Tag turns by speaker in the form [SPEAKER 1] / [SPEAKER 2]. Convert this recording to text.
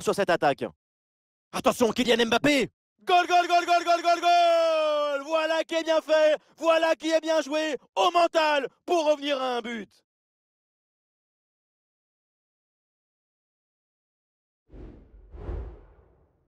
[SPEAKER 1] sur cette attaque. Attention, Kylian Mbappé
[SPEAKER 2] Goal, goal, goal, goal, goal, goal, goal
[SPEAKER 3] Voilà qui est bien fait, voilà qui est bien joué, au mental, pour revenir à un but.